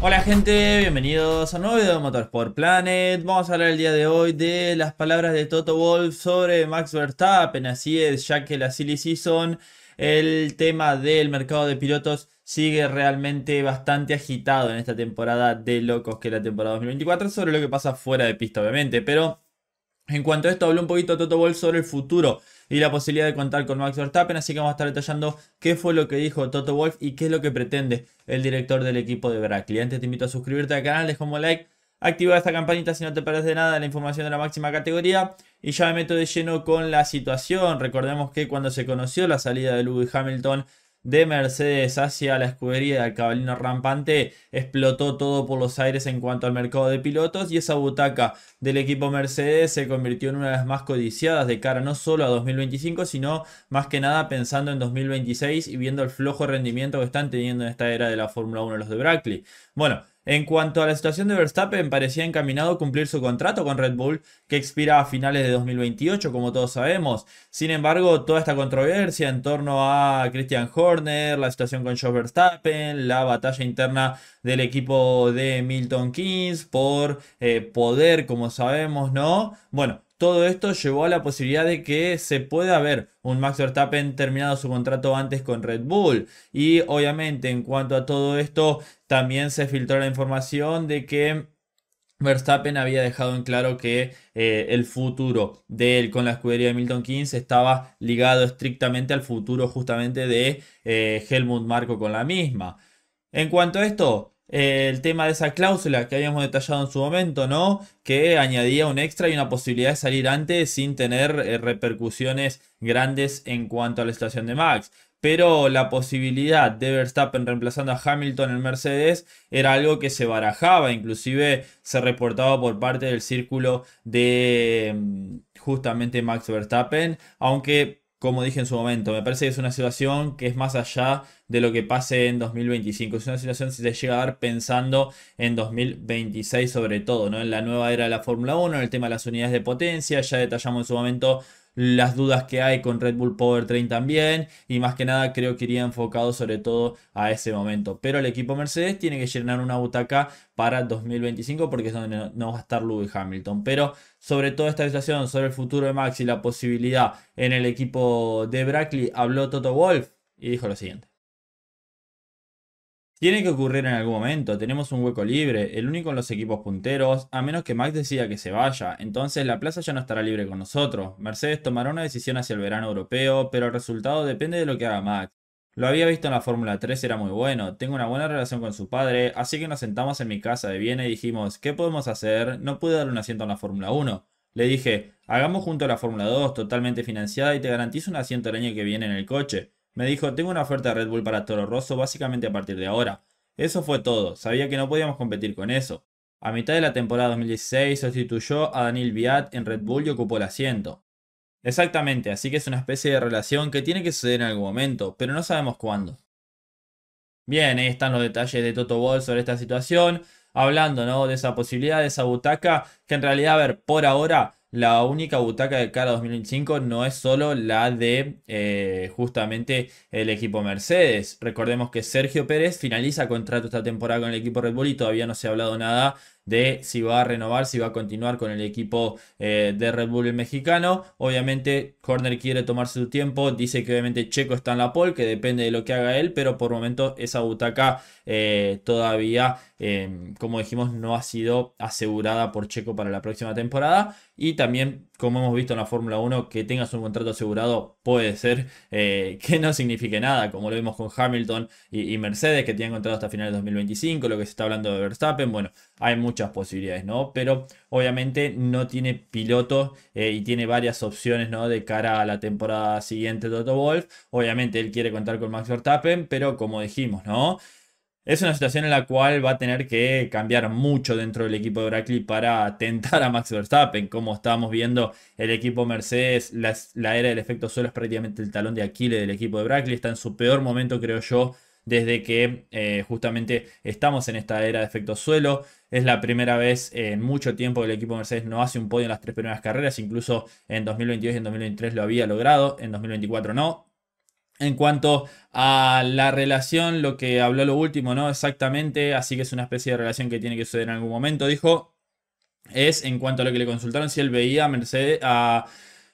Hola gente, bienvenidos a un nuevo video de Motorsport Planet. Vamos a hablar el día de hoy de las palabras de Toto Wolf sobre Max Verstappen. Así es, ya que la silly season, el tema del mercado de pilotos sigue realmente bastante agitado en esta temporada de locos que es la temporada 2024 sobre lo que pasa fuera de pista obviamente, pero en cuanto a esto, habló un poquito Toto Wolf sobre el futuro y la posibilidad de contar con Max Verstappen, así que vamos a estar detallando qué fue lo que dijo Toto Wolf y qué es lo que pretende el director del equipo de Brackley. Antes te invito a suscribirte al canal, deja un like, activa esta campanita si no te parece de nada la información de la máxima categoría y ya me meto de lleno con la situación. Recordemos que cuando se conoció la salida de Louis Hamilton de Mercedes hacia la escudería del cabalino rampante explotó todo por los aires en cuanto al mercado de pilotos y esa butaca del equipo Mercedes se convirtió en una de las más codiciadas de cara no solo a 2025 sino más que nada pensando en 2026 y viendo el flojo rendimiento que están teniendo en esta era de la Fórmula 1 los de Brackley. Bueno, en cuanto a la situación de Verstappen, parecía encaminado a cumplir su contrato con Red Bull, que expira a finales de 2028, como todos sabemos. Sin embargo, toda esta controversia en torno a Christian Horner, la situación con Joe Verstappen, la batalla interna del equipo de Milton Keynes por eh, poder, como sabemos, ¿no? Bueno, todo esto llevó a la posibilidad de que se pueda haber un Max Verstappen terminado su contrato antes con Red Bull. Y obviamente en cuanto a todo esto, también se filtró la información de que Verstappen había dejado en claro que eh, el futuro de él con la escudería de Milton Keynes estaba ligado estrictamente al futuro justamente de eh, Helmut Marco con la misma. En cuanto a esto, el tema de esa cláusula que habíamos detallado en su momento, ¿no? Que añadía un extra y una posibilidad de salir antes sin tener eh, repercusiones grandes en cuanto a la estación de Max pero la posibilidad de Verstappen reemplazando a Hamilton en Mercedes era algo que se barajaba, inclusive se reportaba por parte del círculo de mm, justamente Max Verstappen, aunque como dije en su momento, me parece que es una situación que es más allá de lo que pase en 2025. Es una situación que se llega a dar pensando en 2026 sobre todo, ¿no? En la nueva era de la Fórmula 1, en el tema de las unidades de potencia, ya detallamos en su momento las dudas que hay con Red Bull Powertrain también y más que nada creo que iría enfocado sobre todo a ese momento. Pero el equipo Mercedes tiene que llenar una butaca para 2025 porque es donde no va a estar Lewis Hamilton. Pero sobre toda esta situación, sobre el futuro de Max y la posibilidad en el equipo de Brackley, habló Toto Wolf y dijo lo siguiente. Tiene que ocurrir en algún momento, tenemos un hueco libre, el único en los equipos punteros, a menos que Max decida que se vaya, entonces la plaza ya no estará libre con nosotros. Mercedes tomará una decisión hacia el verano europeo, pero el resultado depende de lo que haga Max. Lo había visto en la Fórmula 3, era muy bueno, tengo una buena relación con su padre, así que nos sentamos en mi casa de Viena y dijimos, ¿qué podemos hacer? No pude dar un asiento en la Fórmula 1. Le dije, hagamos junto a la Fórmula 2, totalmente financiada y te garantizo un asiento el año que viene en el coche. Me dijo, tengo una oferta de Red Bull para Toro Rosso básicamente a partir de ahora. Eso fue todo, sabía que no podíamos competir con eso. A mitad de la temporada 2016 sustituyó a Daniel Viat en Red Bull y ocupó el asiento. Exactamente, así que es una especie de relación que tiene que suceder en algún momento, pero no sabemos cuándo. Bien, ahí están los detalles de Toto Ball sobre esta situación, hablando ¿no? de esa posibilidad, de esa butaca, que en realidad, a ver, por ahora la única butaca de cara 2025 no es solo la de eh, justamente el equipo Mercedes. Recordemos que Sergio Pérez finaliza contrato esta temporada con el equipo Red Bull y todavía no se ha hablado nada de si va a renovar, si va a continuar con el equipo eh, de Red Bull mexicano. Obviamente Corner quiere tomarse su tiempo, dice que obviamente Checo está en la pole, que depende de lo que haga él, pero por momento esa butaca eh, todavía Em, como dijimos, no ha sido asegurada por Checo para la próxima temporada. Y también, como hemos visto en la Fórmula 1, que tengas un contrato asegurado puede ser eh, que no signifique nada, como lo vimos con Hamilton y, Mercedes, que tienen contrato hasta finales de 2025, lo que se está hablando de Verstappen. Bueno, hay muchas posibilidades, ¿no? Pero obviamente no tiene piloto eh, y tiene varias opciones, ¿no? De cara a la temporada siguiente, de Toto Wolf. Obviamente él quiere contar con Max Verstappen, pero como dijimos, ¿no? Es una situación en la cual va a tener que cambiar mucho dentro del equipo de Brackley para tentar a Max Verstappen. Como estábamos viendo, el equipo Mercedes, la, era del efecto suelo es prácticamente el talón de Aquiles del equipo de Brackley. Está en su peor momento, creo yo, desde que eh, justamente estamos en esta era de efecto suelo. Es la primera vez en mucho tiempo que el equipo Mercedes no hace un podio en las tres primeras carreras. Incluso en 2022 y en 2023 lo había logrado, en 2024 no. En cuanto a la relación, lo que habló lo último, ¿no? Exactamente, así que es una especie de relación que tiene que suceder en algún momento, dijo, es en cuanto a lo que le consultaron si él veía a Mercedes, a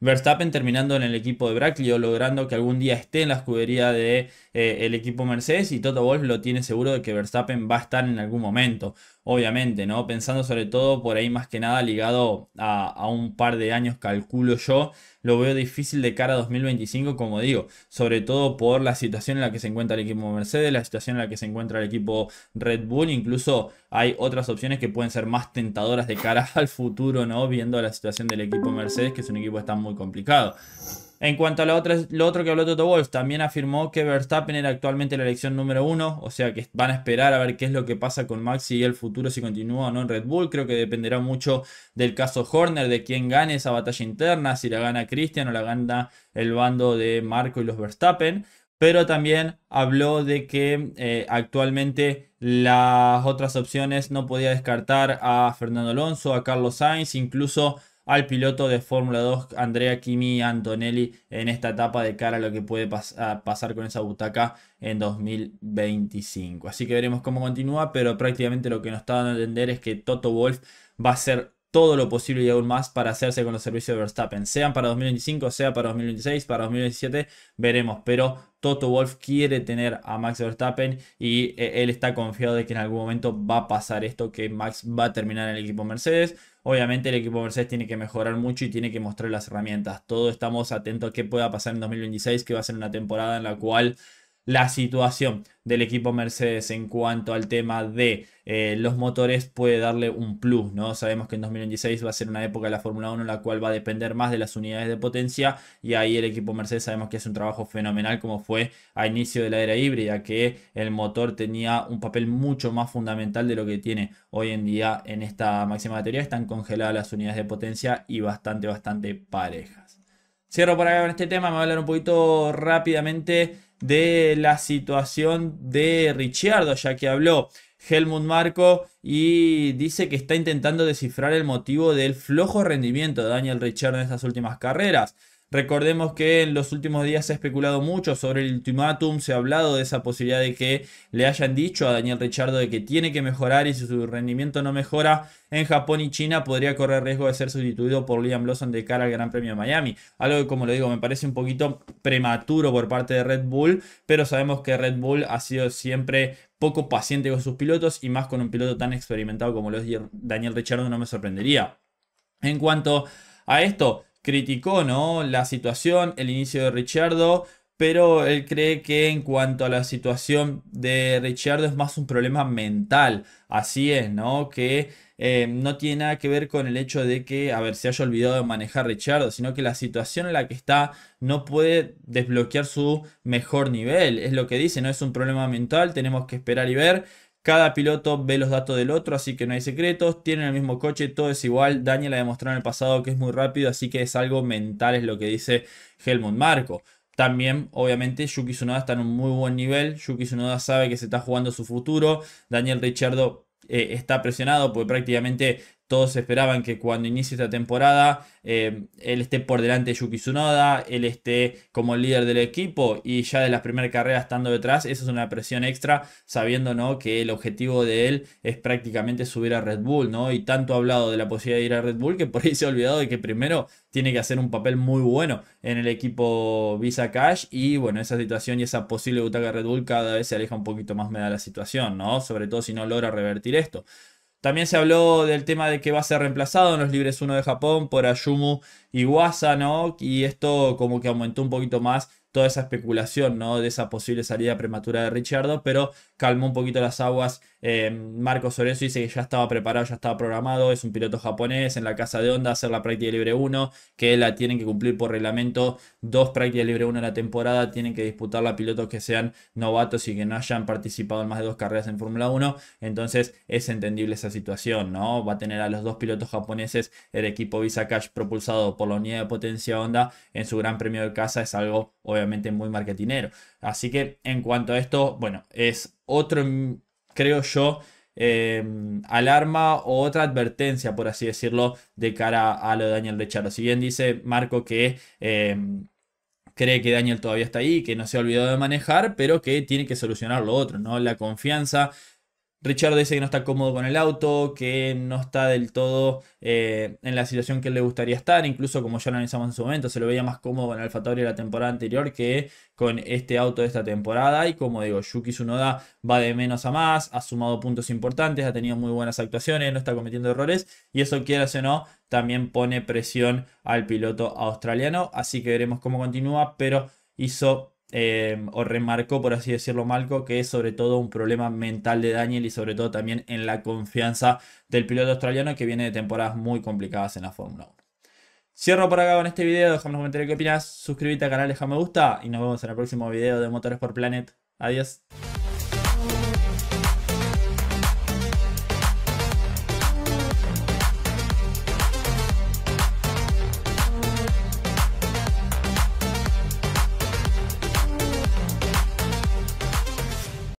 Verstappen terminando en el equipo de Brackley o logrando que algún día esté en la escudería del de, eh, el equipo Mercedes y Toto Wolff lo tiene seguro de que Verstappen va a estar en algún momento obviamente, ¿no? Pensando sobre todo por ahí más que nada ligado a, un par de años, calculo yo, lo veo difícil de cara a 2025, como digo, sobre todo por la situación en la que se encuentra el equipo Mercedes, la situación en la que se encuentra el equipo Red Bull, incluso hay otras opciones que pueden ser más tentadoras de cara al futuro, ¿no? Viendo la situación del equipo Mercedes, que es un equipo que está muy complicado. En cuanto a lo otro, lo otro que habló Toto Wolf, también afirmó que Verstappen era actualmente la elección número uno, o sea que van a esperar a ver qué es lo que pasa con Maxi y el futuro si continúa o no en Red Bull. Creo que dependerá mucho del caso Horner, de quién gane esa batalla interna, si la gana Christian o la gana el bando de Marco y los Verstappen pero también habló de que eh, actualmente las otras opciones no podía descartar a Fernando Alonso, a Carlos Sainz, incluso al piloto de Fórmula 2 Andrea Kimi Antonelli en esta etapa de cara a lo que puede pasar con esa butaca en 2025. Así que veremos cómo continúa, pero prácticamente lo que nos está dando a entender es que Toto Wolf va a hacer todo lo posible y aún más para hacerse con los servicios de Verstappen, sean para 2025, sea para 2026, para 2027, veremos, pero Toto Wolf quiere tener a Max Verstappen y eh, él está confiado de que en algún momento va a pasar esto, que Max va a terminar en el equipo Mercedes, Obviamente el equipo Mercedes tiene que mejorar mucho y tiene que mostrar las herramientas. Todos estamos atentos a qué pueda pasar en 2026, que va a ser una temporada en la cual la situación del equipo Mercedes en cuanto al tema de eh, los motores puede darle un plus, ¿no? Sabemos que en 2016 va a ser una época de la Fórmula 1 en la cual va a depender más de las unidades de potencia y ahí el equipo Mercedes sabemos que hace un trabajo fenomenal como fue a inicio de la era híbrida, que el motor tenía un papel mucho más fundamental de lo que tiene hoy en día en esta máxima batería, están congeladas las unidades de potencia y bastante, bastante parejas. Cierro por acá con este tema, me voy a hablar un poquito rápidamente de la situación de Richardo ya que habló Helmut Marco y dice que está intentando descifrar el motivo del flojo rendimiento de Daniel Richardo en estas últimas carreras. Recordemos que en los últimos días se ha especulado mucho sobre el ultimátum, se ha hablado de esa posibilidad de que le hayan dicho a Daniel Richardo de que tiene que mejorar y si su rendimiento no mejora en Japón y China podría correr riesgo de ser sustituido por Liam Lawson de cara al Gran Premio de Miami. Algo que como lo digo me parece un poquito prematuro por parte de Red Bull, pero sabemos que Red Bull ha sido siempre poco paciente con sus pilotos y más con un piloto tan experimentado como lo es Daniel Richardo no me sorprendería. En cuanto a esto, criticó ¿no? la situación, el inicio de Richardo, pero él cree que en cuanto a la situación de Richardo es más un problema mental. Así es, ¿no? Que eh, no tiene nada que ver con el hecho de que, a ver, se haya olvidado de manejar Richardo, sino que la situación en la que está no puede desbloquear su mejor nivel. Es lo que dice, no es un problema mental, tenemos que esperar y ver. Cada piloto ve los datos del otro, así que no hay secretos. Tienen el mismo coche, todo es igual. Daniel ha demostrado en el pasado que es muy rápido, así que es algo mental, es lo que dice Helmut Marco. También, obviamente, Yuki Tsunoda está en un muy buen nivel. Yuki Tsunoda sabe que se está jugando su futuro. Daniel Richardo eh, está presionado porque prácticamente todos esperaban que cuando inicie esta temporada eh, él esté por delante de Yuki Tsunoda, él esté como líder del equipo y ya de las primeras carreras estando detrás. Eso es una presión extra, sabiendo ¿no? que el objetivo de él es prácticamente subir a Red Bull. ¿no? Y tanto ha hablado de la posibilidad de ir a Red Bull que por ahí se ha olvidado de que primero tiene que hacer un papel muy bueno en el equipo Visa Cash. Y bueno, esa situación y esa posible butaca de Red Bull cada vez se aleja un poquito más me da la situación, ¿no? Sobre todo si no logra revertir esto. También se habló del tema de que va a ser reemplazado en los libres 1 de Japón por Ayumu Iwasa, ¿no? Y esto como que aumentó un poquito más toda esa especulación ¿no? de esa posible salida prematura de Richardo, pero calmó un poquito las aguas. Eh, Marcos Marco Soreso dice que ya estaba preparado, ya estaba programado, es un piloto japonés en la casa de Honda, hacer la práctica libre 1, que la tienen que cumplir por reglamento, dos prácticas libre 1 en la temporada, tienen que disputarla pilotos que sean novatos y que no hayan participado en más de dos carreras en Fórmula 1, entonces es entendible esa situación, ¿no? Va a tener a los dos pilotos japoneses el equipo Visa Cash propulsado por la unidad de potencia Honda en su gran premio de casa, es algo obviamente muy marketinero. Así que en cuanto a esto, bueno, es otro, mm, creo yo, eh, alarma o otra advertencia, por así decirlo, de cara a lo de Daniel Richard. Si bien dice Marco que... Eh, cree que Daniel todavía está ahí, que no se ha olvidado de manejar, pero que tiene que solucionar lo otro, ¿no? La confianza Richard dice que no está cómodo con el auto, que no está del todo eh, en la situación que le gustaría estar, incluso como ya lo analizamos en su momento, se lo veía más cómodo con el de la temporada anterior que con este auto de esta temporada. Y como digo, Yuki Tsunoda va de menos a más, ha sumado puntos importantes, ha tenido muy buenas actuaciones, no está cometiendo errores, y eso quiera o no, también pone presión al piloto australiano. Así que veremos cómo continúa, pero hizo Em, o remarcó, por así decirlo, Malco, que es sobre todo un problema mental de Daniel y sobre todo también en la confianza del piloto australiano que viene de temporadas muy complicadas en la Fórmula 1. Cierro por acá con este video, déjame un comentario qué opinas, suscríbete al canal, deja me gusta y nos vemos en el próximo video de Motores por Planet. Adiós.